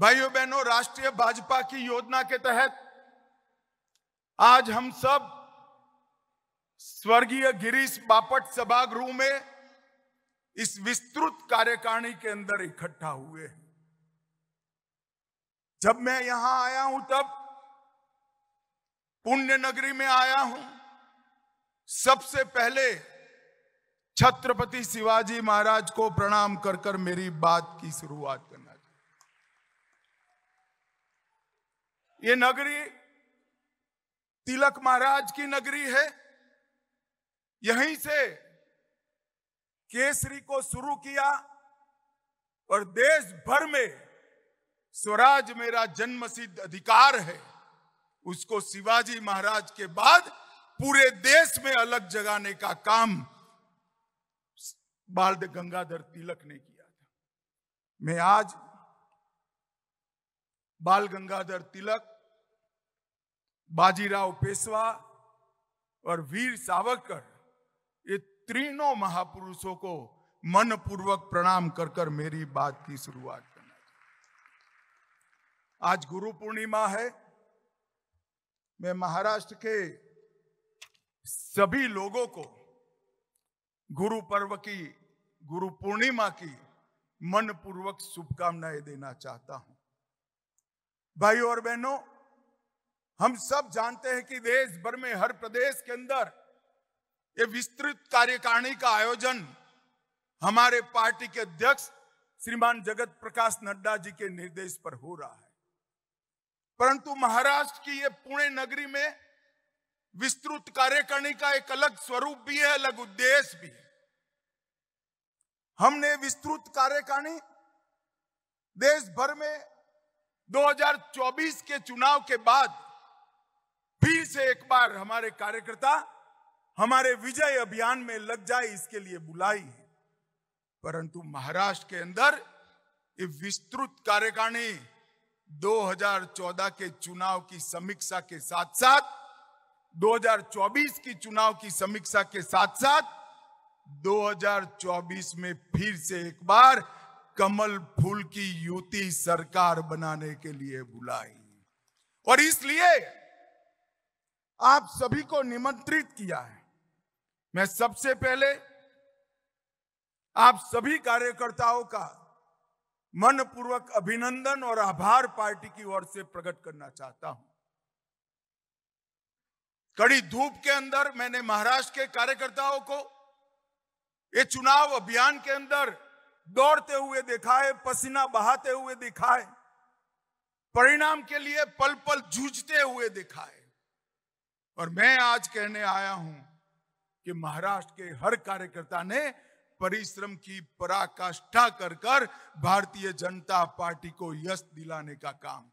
भाइयों बहनों राष्ट्रीय भाजपा की योजना के तहत आज हम सब स्वर्गीय गिरीश बापट सभागृह में इस विस्तृत कार्यकारिणी के अंदर इकट्ठा हुए हैं जब मैं यहां आया हूं तब पुण्य नगरी में आया हूं सबसे पहले छत्रपति शिवाजी महाराज को प्रणाम कर मेरी बात की शुरुआत करना ये नगरी तिलक महाराज की नगरी है यहीं से केसरी को शुरू किया और देश भर में स्वराज मेरा जन्म सिद्ध अधिकार है उसको शिवाजी महाराज के बाद पूरे देश में अलग जगाने का काम बाल गंगाधर तिलक ने किया था मैं आज बाल गंगाधर तिलक बाजीराव पेशवा और वीर सावरकर ये तीनों महापुरुषों को मन पूर्वक प्रणाम कर कर मेरी बात की शुरुआत करना आज गुरु पूर्णिमा है मैं महाराष्ट्र के सभी लोगों को गुरु पर्व की गुरु पूर्णिमा की मन पूर्वक शुभकामनाएं देना चाहता हूं भाइयों और बहनों हम सब जानते हैं कि देश भर में हर प्रदेश के अंदर ये विस्तृत कार्यकारिणी का आयोजन हमारे पार्टी के अध्यक्ष श्रीमान जगत प्रकाश नड्डा जी के निर्देश पर हो रहा है परंतु महाराष्ट्र की ये पुणे नगरी में विस्तृत कार्यकारिणी का एक अलग स्वरूप भी है अलग उद्देश्य भी है हमने विस्तृत कार्यकारिणी देश भर में 2024 के चुनाव के बाद फिर से एक बार हमारे कार्यकर्ता हमारे विजय अभियान में लग जाए इसके लिए बुलाई है परंतु महाराष्ट्र के अंदर ये विस्तृत कार्यकारिणी 2014 के चुनाव की समीक्षा के साथ साथ 2024 की चुनाव की समीक्षा के साथ साथ 2024 में फिर से एक बार कमल फूल की युति सरकार बनाने के लिए बुलाई और इसलिए आप सभी को निमंत्रित किया है मैं सबसे पहले आप सभी कार्यकर्ताओं का मन पूर्वक अभिनंदन और आभार पार्टी की ओर से प्रकट करना चाहता हूं कड़ी धूप के अंदर मैंने महाराष्ट्र के कार्यकर्ताओं को ये चुनाव अभियान के अंदर दौड़ते हुए दिखाए पसीना बहाते हुए दिखाए परिणाम के लिए पल पल जूझते हुए दिखाए और मैं आज कहने आया हूं कि महाराष्ट्र के हर कार्यकर्ता ने परिश्रम की पराकाष्ठा कर कर भारतीय जनता पार्टी को यश दिलाने का काम